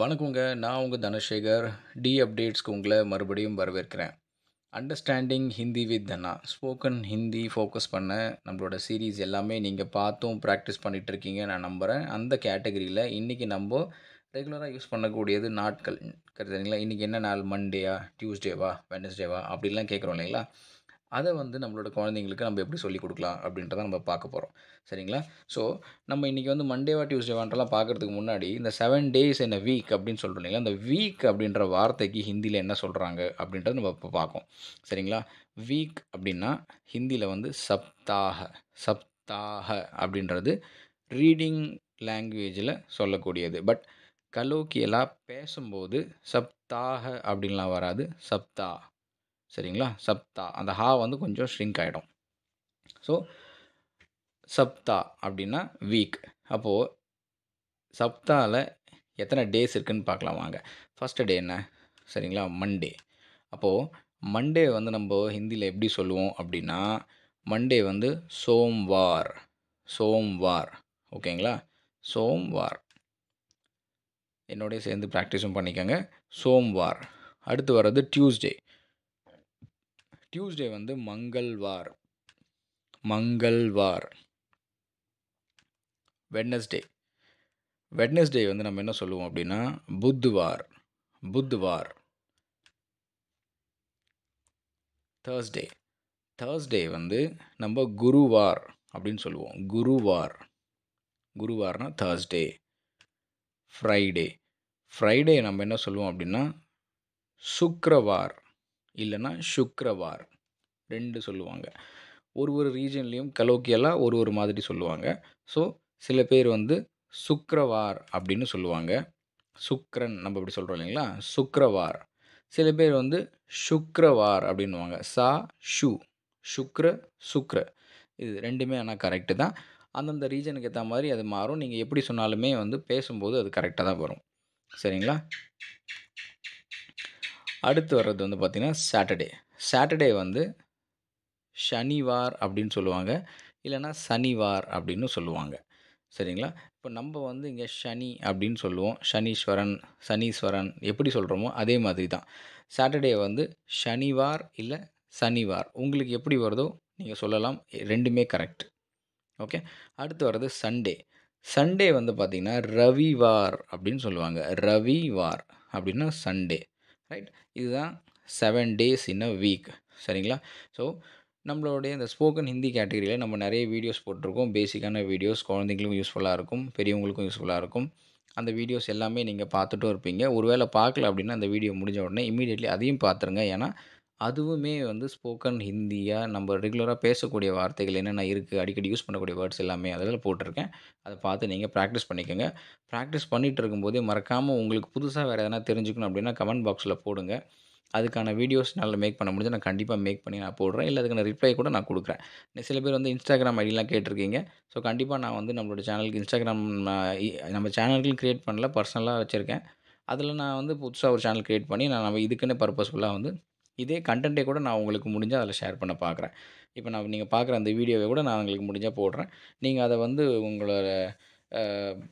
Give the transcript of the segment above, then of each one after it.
வணக்கங்க நான் உங்கள் தனசேகர் டி அப்டேட்ஸ்க்கு உங்களை மறுபடியும் வரவேற்கிறேன் understanding Hindi with Dhana spoken Hindi focus பண்ண நம்மளோட சீரீஸ் எல்லாமே நீங்கள் பார்த்தும் ப்ராக்டிஸ் பண்ணிகிட்டு இருக்கீங்க நான் நம்புகிறேன் அந்த கேட்டகரியில் இன்றைக்கி நம்ம ரெகுலராக யூஸ் பண்ணக்கூடியது நாட்கள் கருதுங்களா இன்றைக்கி என்ன நாள் மண்டேயா டியூஸ்டேவா வெனஸ்டேவா அப்படிலாம் கேட்குறோம் இல்லைங்களா அதை வந்து நம்மளோட குழந்தைங்களுக்கு நம்ம எப்படி சொல்லிக் கொடுக்கலாம் அப்படின்றத நம்ம பார்க்க போகிறோம் சரிங்களா ஸோ நம்ம இன்றைக்கி வந்து மண்டேவா டியூஸ்டேவான்றலாம் பார்க்குறதுக்கு முன்னாடி இந்த செவன் டேஸ் என்ன வீக் அப்படின்னு சொல்கிறோம் இல்லைங்களா இந்த வீக் அப்படின்ற வார்த்தைக்கு ஹிந்தியில் என்ன சொல்கிறாங்க அப்படின்றத நம்ம இப்போ பார்க்கும் சரிங்களா வீக் அப்படின்னா ஹிந்தியில் வந்து சப்தாக சப்தாக அப்படின்றது ரீடிங் லாங்குவேஜில் சொல்லக்கூடியது பட் கலோக்கியலாக பேசும்போது சப்தாக அப்படின்லாம் வராது சப்தா சரிங்களா சப்தா அந்த ஹா வந்து கொஞ்சம் ஷ்ரிங்க் ஆகிடும் ஸோ சப்தா அப்படின்னா வீக் அப்போது சப்தாவில் எத்தனை டேஸ் இருக்குதுன்னு பார்க்கலாம் வாங்க ஃபஸ்ட்டு டே என்ன சரிங்களா மண்டே அப்போது மண்டே வந்து நம்ம ஹிந்தியில் எப்படி சொல்லுவோம் அப்படின்னா மண்டே வந்து சோம்வார் சோம்வார் ஓகேங்களா சோம்வார் என்னோடய சேர்ந்து ப்ராக்டிஸும் பண்ணிக்கோங்க சோம்வார் அடுத்து வர்றது டியூஸ்டே டியூஸ்டே வந்து மங்கள்வார் மங்கள்வார் வெட்னஸ்டே வெட்னஸ்டே வந்து நம்ம என்ன சொல்லுவோம் அப்படின்னா புத்வார் புத்வார் தேர்ஸ்டே தேர்ஸ்டே வந்து நம்ம குருவார் அப்படின்னு சொல்லுவோம் குருவார் குருவார்னா தேர்ஸ்டே ஃப்ரைடே ஃப்ரைடே நம்ம என்ன சொல்லுவோம் அப்படின்னா சுக்கரவார் இல்லைன்னா சுக்ரவார் ரெண்டு சொல்லுவாங்க ஒரு ஒரு ரீஜன்லேயும் கலோக்கியலாக ஒரு ஒரு மாதிரி சொல்லுவாங்க ஸோ சில பேர் வந்து சுக்ரவார் அப்படின்னு சொல்லுவாங்க சுக்ரன் நம்ம இப்படி சொல்கிறோம் இல்லைங்களா சுக்ரவார் சில பேர் வந்து சுக்ரவார் அப்படின்வாங்க சா ஷு சுக்ர சுக்ர இது ரெண்டுமே ஆனால் கரெக்டு தான் அந்தந்த ரீஜனுக்கு ஏற்ற மாதிரி அது மாறும் நீங்கள் எப்படி சொன்னாலுமே வந்து பேசும்போது அது கரெக்டாக தான் வரும் சரிங்களா அடுத்து வர்றது வந்து பார்த்திங்கன்னா சாட்டர்டே சாட்டர்டே வந்து சனிவார் அப்படின்னு சொல்லுவாங்க இல்லைனா சனிவார் அப்படின்னு சொல்லுவாங்க சரிங்களா இப்போ நம்ம வந்து இங்கே சனி அப்படின்னு சொல்லுவோம் சனீஸ்வரன் சனீஸ்வரன் எப்படி சொல்கிறோமோ அதே மாதிரி தான் சாட்டர்டே வந்து சனிவார் இல்லை சனிவார் உங்களுக்கு எப்படி வருதோ நீங்கள் சொல்லலாம் ரெண்டுமே கரெக்ட் ஓகே அடுத்து வர்றது சண்டே சண்டே வந்து பார்த்திங்கன்னா ரவிவார் அப்படின்னு சொல்லுவாங்க ரவிவார் அப்படின்னா சண்டே ரைட் இதுதான் seven days in a week சரிங்களா ஸோ நம்மளுடைய இந்த ஸ்போக்கன் ஹிந்தி கேட்டகரியில் நம்ம நிறைய வீடியோஸ் போட்டிருக்கோம் பேசிக்கான வீடியோஸ் குழந்தைங்களுக்கும் யூஸ்ஃபுல்லாக இருக்கும் பெரியவங்களுக்கும் யூஸ்ஃபுல்லாக இருக்கும் அந்த வீடியோஸ் எல்லாமே நீங்கள் பார்த்துட்டும் இருப்பீங்க ஒருவேளை பார்க்கல அப்படின்னா அந்த வீடியோ முடிஞ்ச உடனே இமீடியட்லி அதையும் பார்த்துருங்க ஏன்னா அதுவுமே வந்து ஸ்போக்கன் ஹிந்தியாக நம்ம ரெகுலராக பேசக்கூடிய வார்த்தைகள் என்னென்ன இருக்குது அடிக்கடி யூஸ் பண்ணக்கூடிய வேர்ட்ஸ் எல்லாமே அதெல்லாம் போட்டிருக்கேன் அதை பார்த்து நீங்கள் ப்ராக்டிஸ் பண்ணிக்கோங்க ப்ராக்டிஸ் பண்ணிகிட்டு இருக்கும்போதே மறக்காமல் உங்களுக்கு புதுசாக வேறு எதனா தெரிஞ்சுக்கணும் அப்படின்னா கமெண்ட் பாக்ஸில் போடுங்க அதுக்கான வீடியோஸ் நல்லா மேக் பண்ண முடிஞ்சு நான் கண்டிப்பாக மேக் பண்ணி நான் போடுறேன் இல்லை அதுக்கான ரிப்ளை கூட நான் கொடுக்குறேன் சில பேர் வந்து இன்ஸ்டாகிராம் ஐடிலாம் கேட்டிருக்கீங்க ஸோ கண்டிப்பாக நான் வந்து நம்மளோட சேனலுக்கு இன்ஸ்டாகிராம் நம்ம சேனல்களும் க்ரியேட் பண்ணல பர்சனலாக வச்சுருக்கேன் அதில் நான் வந்து புதுசாக ஒரு சேனல் க்ரியேட் பண்ணி நான் நம்ம இதுக்குன்னு பர்பஸ்ஃபுல்லாக வந்து இதே கண்டென்ட்டை கூட நான் உங்களுக்கு முடிஞ்சால் அதில் ஷேர் பண்ண பார்க்குறேன் இப்போ நான் நீங்கள் பார்க்குற அந்த வீடியோவை கூட நான் உங்களுக்கு முடிஞ்சால் போடுறேன் நீங்கள் அதை வந்து உங்களோட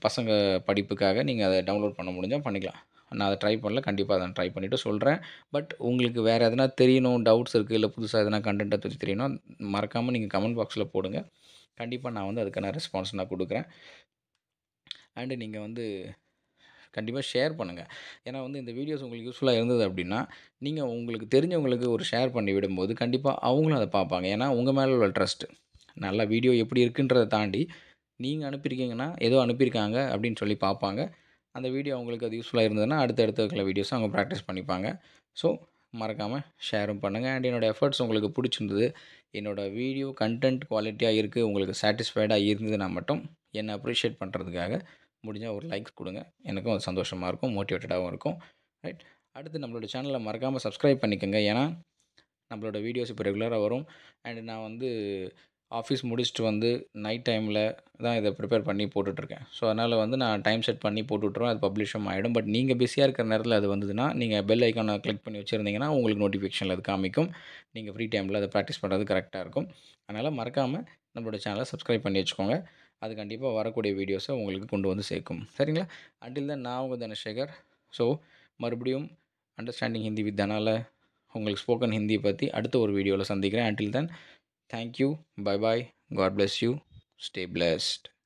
பசங்க படிப்புக்காக நீங்கள் அதை டவுன்லோட் பண்ண முடிஞ்சால் பண்ணிக்கலாம் நான் அதை ட்ரை பண்ணல கண்டிப்பாக அதை ட்ரை பண்ணிவிட்டு சொல்கிறேன் பட் உங்களுக்கு வேறு எதனா தெரியணும் டவுட்ஸ் இருக்குது இல்லை புதுசாக எதனா கண்டென்ட்டை பற்றி தெரியணும் மறக்காமல் நீங்கள் கமெண்ட் பாக்ஸில் போடுங்க கண்டிப்பாக நான் வந்து அதுக்கான ரெஸ்பான்ஸ் நான் கொடுக்குறேன் அண்டு நீங்கள் வந்து கண்டிப்பாக ஷேர் பண்ணுங்கள் ஏன்னா வந்து இந்த வீடியோஸ் உங்களுக்கு யூஸ்ஃபுல்லாக இருந்தது அப்படின்னா நீங்கள் உங்களுக்கு தெரிஞ்சவங்களுக்கு ஒரு ஷேர் பண்ணி விடும்போது கண்டிப்பாக அவங்களும் அதை பார்ப்பாங்க ஏன்னா உங்கள் மேலே உள்ள ட்ரஸ்ட்டு நல்ல வீடியோ எப்படி இருக்குன்றதை தாண்டி நீங்கள் அனுப்பியிருக்கீங்கன்னா ஏதோ அனுப்பியிருக்காங்க அப்படின்னு சொல்லி பார்ப்பாங்க அந்த வீடியோ அவங்களுக்கு அது யூஸ்ஃபுல்லாக இருந்ததுன்னா அடுத்தடுத்த இருக்கிற வீடியோஸும் அவங்க ப்ராக்டிஸ் பண்ணிப்பாங்க ஸோ மறக்காமல் ஷேரும் பண்ணுங்கள் அண்ட் என்னோடய எஃபர்ட்ஸ் உங்களுக்கு பிடிச்சிருந்தது என்னோடய வீடியோ கண்டென்ட் குவாலிட்டியாக இருக்குது உங்களுக்கு சாட்டிஸ்ஃபைடாக இருந்ததுன்னா மட்டும் என்னை அப்ரிஷியேட் பண்ணுறதுக்காக முடிஞ்சால் ஒரு லைக்ஸ் கொடுங்க எனக்கும் அது சந்தோஷமாக இருக்கும் மோட்டிவேட்டடாகவும் இருக்கும் ரைட் அடுத்து நம்மளோட சேனலை மறக்காமல் சப்ஸ்கிரைப் பண்ணிக்கோங்க ஏன்னா நம்மளோட வீடியோஸ் இப்போ ரெகுலராக வரும் அண்ட் நான் வந்து ஆஃபீஸ் முடிச்சுட்டு வந்து நைட் டைமில் தான் இதை ப்ரிப்பேர் பண்ணி போட்டுட்ருக்கேன் ஸோ அதனால் வந்து நான் டைம் செட் பண்ணி போட்டுட்ருவோம் அது பப்ளிஷும் ஆகிடும் பட் நீங்கள் பிஸியாக இருக்கிற நேரத்தில் அது வந்ததுன்னா நீங்கள் பெல் ஐக்கானை கிளிக் பண்ணி வச்சுருந்தீங்கன்னா உங்களுக்கு நோட்டிஃபிகேஷனில் அது காமிக்கும் நீங்கள் ஃப்ரீ டைமில் அதை ப்ராக்டிஸ் பண்ணுறது கரெக்டாக இருக்கும் அதனால் மறக்காமல் நம்மளோட சேனலை சப்ஸ்கிரைப் பண்ணி வச்சுக்கோங்க அது கண்டிப்பாக வரக்கூடிய வீடியோஸை உங்களுக்கு கொண்டு வந்து சேர்க்கும் சரிங்களா அண்டில் தான் நான் உங்கள் தனசேகர் ஸோ மறுபடியும் அண்டர்ஸ்டாண்டிங் ஹிந்தி வித் தனால் உங்களுக்கு ஸ்போக்கன் ஹிந்தி பற்றி அடுத்த ஒரு வீடியோவில் சந்திக்கிறேன் until then thank you bye bye God bless you stay blessed